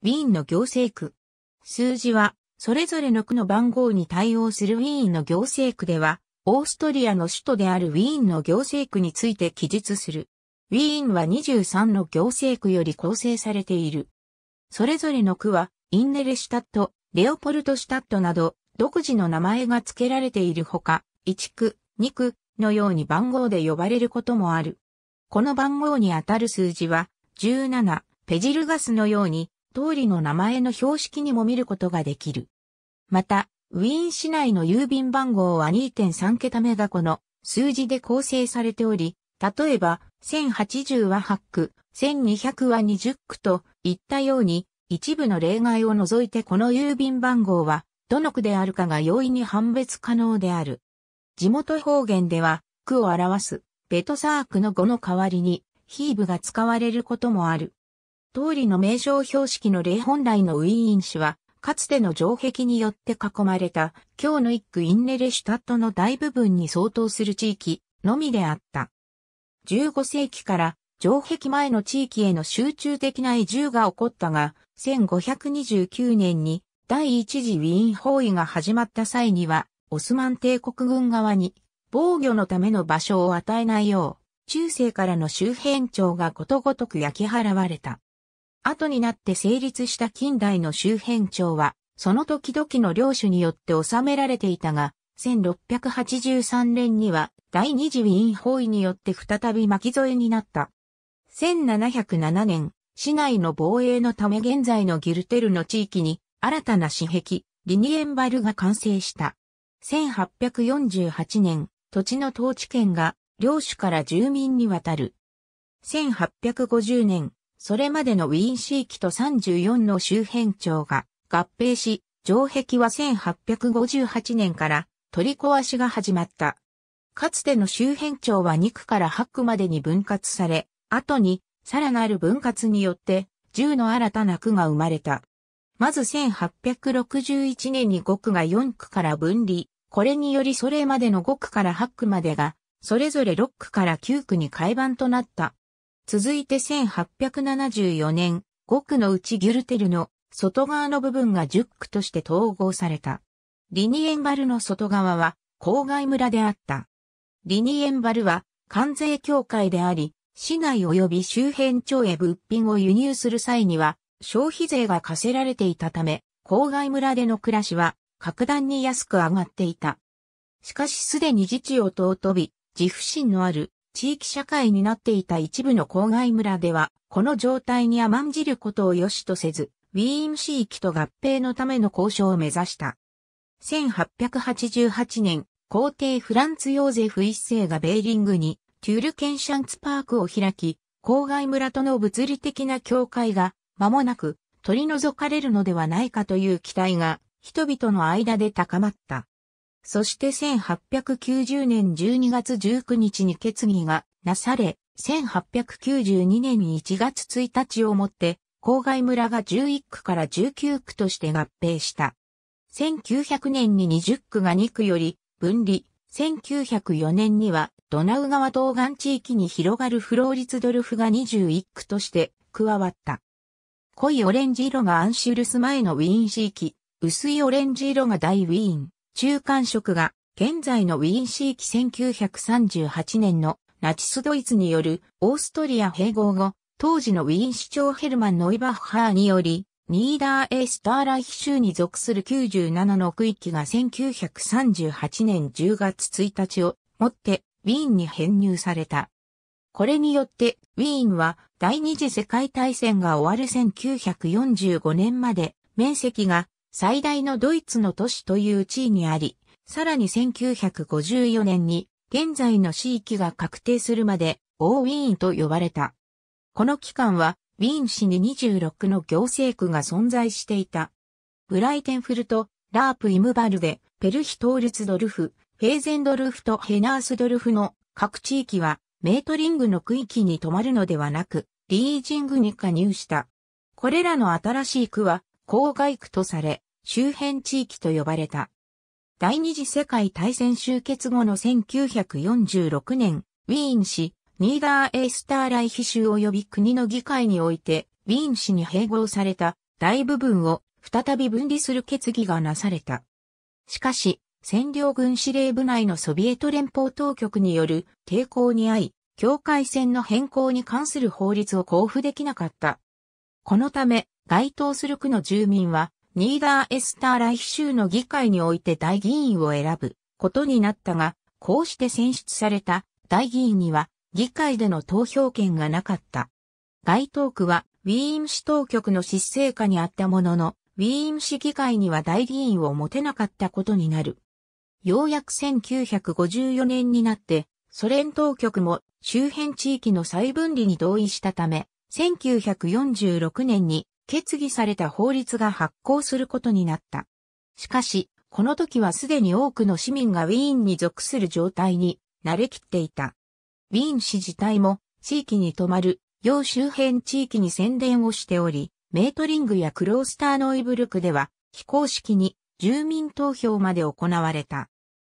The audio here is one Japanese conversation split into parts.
ウィーンの行政区。数字は、それぞれの区の番号に対応するウィーンの行政区では、オーストリアの首都であるウィーンの行政区について記述する。ウィーンは23の行政区より構成されている。それぞれの区は、インネレシュタット、レオポルトシュタットなど、独自の名前が付けられているほか、1区、2区のように番号で呼ばれることもある。この番号にあたる数字は、17、ペジルガスのように、通りの名前の標識にも見ることができる。また、ウィーン市内の郵便番号は2.3桁目がこの数字で構成されており、例えば、1080は8区、1200は20区といったように、一部の例外を除いてこの郵便番号は、どの区であるかが容易に判別可能である。地元方言では、区を表す、ベトサークの語の代わりに、ヒーブが使われることもある。通りの名称標識の例本来のウィーン市は、かつての城壁によって囲まれた、今日の一区インネレシュタットの大部分に相当する地域のみであった。15世紀から城壁前の地域への集中的な移住が起こったが、1529年に第一次ウィーン包囲が始まった際には、オスマン帝国軍側に防御のための場所を与えないよう、中世からの周辺庁がことごとく焼き払われた。後になって成立した近代の周辺庁は、その時々の領主によって収められていたが、1683年には第二次ウィーン包囲によって再び巻き添えになった。1707年、市内の防衛のため現在のギルテルの地域に新たな市壁、リニエンバルが完成した。1848年、土地の統治権が領主から住民に渡る。1850年、それまでのウィーン市域と34の周辺町が合併し、城壁は1858年から取り壊しが始まった。かつての周辺町は2区から8区までに分割され、後にさらなる分割によって10の新たな区が生まれた。まず1861年に5区が4区から分離、これによりそれまでの5区から8区までが、それぞれ6区から9区に改版となった。続いて1874年、5区のうちギュルテルの外側の部分が10区として統合された。リニエンバルの外側は郊外村であった。リニエンバルは関税協会であり、市内及び周辺町へ物品を輸入する際には消費税が課せられていたため、郊外村での暮らしは格段に安く上がっていた。しかしすでに自治を尊び、自負心のある地域社会になっていた一部の郊外村では、この状態に甘んじることを良しとせず、ウィーン市域と合併のための交渉を目指した。1888年、皇帝フランツ・ヨーゼフ一世がベーリングに、テュールケンシャンツパークを開き、郊外村との物理的な境界が、間もなく取り除かれるのではないかという期待が、人々の間で高まった。そして1890年12月19日に決議がなされ、1892年1月1日をもって、郊外村が11区から19区として合併した。1900年に20区が2区より分離、1904年にはドナウ川東岸地域に広がるフローリツドルフが21区として加わった。濃いオレンジ色がアンシュルス前のウィーン地域、薄いオレンジ色が大ウィーン。中間色が現在のウィーン市域1938年のナチスドイツによるオーストリア併合後、当時のウィーン市長ヘルマン・ノイバッハーにより、ニーダー・エースターライヒ州に属する97の区域が1938年10月1日をもってウィーンに編入された。これによってウィーンは第二次世界大戦が終わる1945年まで面積が最大のドイツの都市という地位にあり、さらに1954年に現在の地域が確定するまで、ーウィーンと呼ばれた。この期間は、ウィーン市に26の行政区が存在していた。ブライテンフルト、ラープ・イムバルベ、ペルヒトールツドルフ、フェーゼンドルフとヘナースドルフの各地域は、メートリングの区域に泊まるのではなく、リージングに加入した。これらの新しい区は、郊外区とされ、周辺地域と呼ばれた。第二次世界大戦終結後の1946年、ウィーン市、ニーダーエースターライヒ州及び国の議会において、ウィーン市に併合された大部分を再び分離する決議がなされた。しかし、占領軍司令部内のソビエト連邦当局による抵抗に遭い、境界線の変更に関する法律を交付できなかった。このため、該当する区の住民はニーダーエスターライヒ州の議会において大議員を選ぶことになったが、こうして選出された大議員には議会での投票権がなかった。該当区はウィーン市当局の失政下にあったものの、ウィーン市議会には大議員を持てなかったことになる。ようやく1954年になって、ソ連当局も周辺地域の再分離に同意したため、1946年に決議された法律が発行することになった。しかし、この時はすでに多くの市民がウィーンに属する状態に慣れきっていた。ウィーン市自体も地域に泊まる、要周辺地域に宣伝をしており、メートリングやクロースターノイブルクでは非公式に住民投票まで行われた。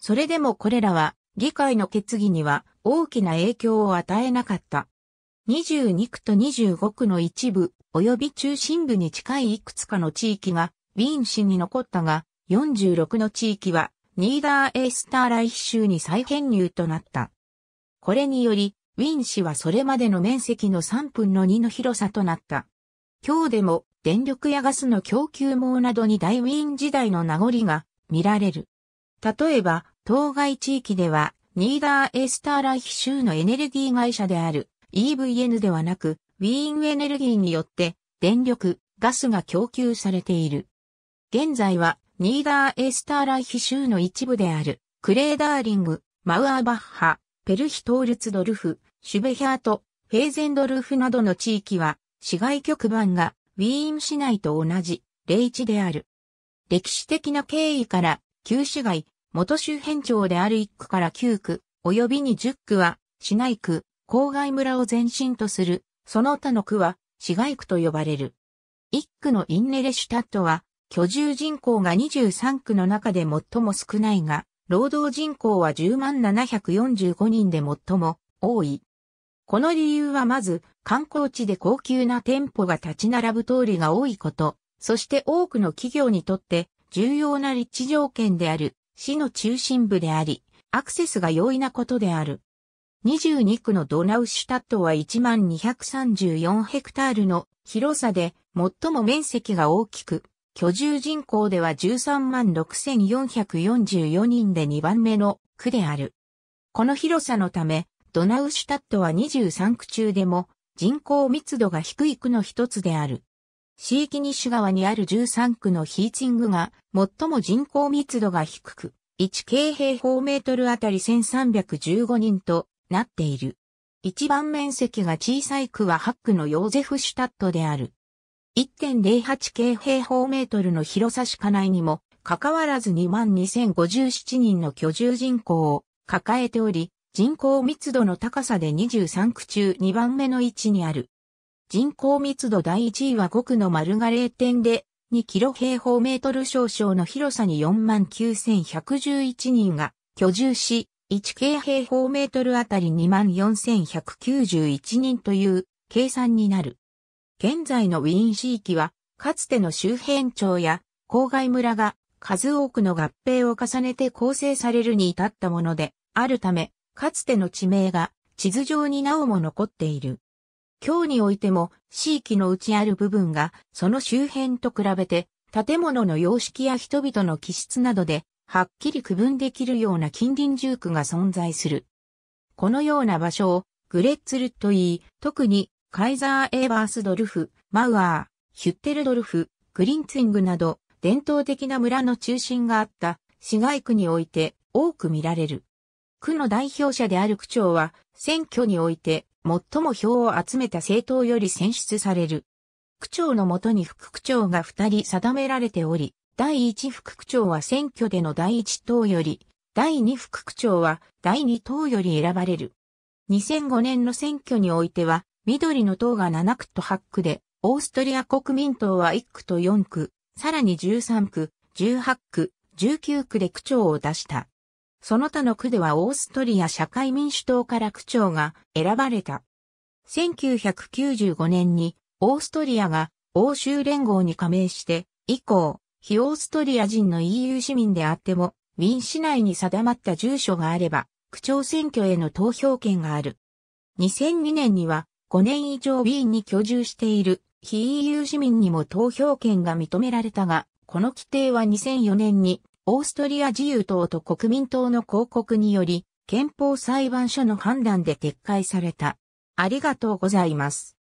それでもこれらは議会の決議には大きな影響を与えなかった。22区と25区の一部、及び中心部に近いいくつかの地域が、ウィーン市に残ったが、46の地域は、ニーダーエースターライヒ州に再編入となった。これにより、ウィーン市はそれまでの面積の3分の2の広さとなった。今日でも、電力やガスの供給網などに大ウィーン時代の名残が見られる。例えば、当該地域では、ニーダーエースターライヒ州のエネルギー会社である EVN ではなく、ウィーンエネルギーによって電力、ガスが供給されている。現在は、ニーダーエスターライヒ州の一部である、クレーダーリング、マウアーバッハ、ペルヒトールツドルフ、シュベヒャート、フェーゼンドルフなどの地域は、市街局番がウィーン市内と同じ、零地である。歴史的な経緯から、旧市街、元周辺町である1区から9区、及びに10区は、市内区、郊外村を前身とする、その他の区は、市街区と呼ばれる。一区のインネレシュタットは、居住人口が23区の中で最も少ないが、労働人口は10745万人で最も多い。この理由はまず、観光地で高級な店舗が立ち並ぶ通りが多いこと、そして多くの企業にとって重要な立地条件である、市の中心部であり、アクセスが容易なことである。22区のドナウシュタットは1234ヘクタールの広さで最も面積が大きく、居住人口では13万6444人で2番目の区である。この広さのため、ドナウシュタットは23区中でも人口密度が低い区の一つである。シーキニッシュ川にある13区のヒーチングが最も人口密度が低く、1 k 平方メートルあたり1315人となっている。一番面積が小さい区は8区のヨーゼフシュタットである。1.08系平方メートルの広さしかないにも、かかわらず22,057人の居住人口を抱えており、人口密度の高さで23区中2番目の位置にある。人口密度第1位は5区の丸が0点で、2キロ平方メートル少々の広さに49,111人が居住し、1 k 平方メートルあたり24,191人という計算になる。現在のウィーン市域は、かつての周辺町や郊外村が数多くの合併を重ねて構成されるに至ったものであるため、かつての地名が地図上になおも残っている。今日においても、地域のうちある部分が、その周辺と比べて、建物の様式や人々の気質などではっきり区分できるような近隣住区が存在する。このような場所をグレッツルと言い、特にカイザー・エーバースドルフ、マウアー、ヒュッテルドルフ、グリンツィングなど伝統的な村の中心があった市街区において多く見られる。区の代表者である区長は選挙において最も票を集めた政党より選出される。区長のもとに副区長が二人定められており、第一副区長は選挙での第一党より、第二副区長は第二党より選ばれる。2005年の選挙においては、緑の党が7区と8区で、オーストリア国民党は1区と4区、さらに13区、18区、19区で区長を出した。その他の区ではオーストリア社会民主党から区長が選ばれた。1995年にオーストリアが欧州連合に加盟して以降、非オーストリア人の EU 市民であっても、ウィーン市内に定まった住所があれば、区長選挙への投票権がある。2002年には、5年以上ウィーンに居住している、非 EU 市民にも投票権が認められたが、この規定は2004年に、オーストリア自由党と国民党の広告により、憲法裁判所の判断で撤回された。ありがとうございます。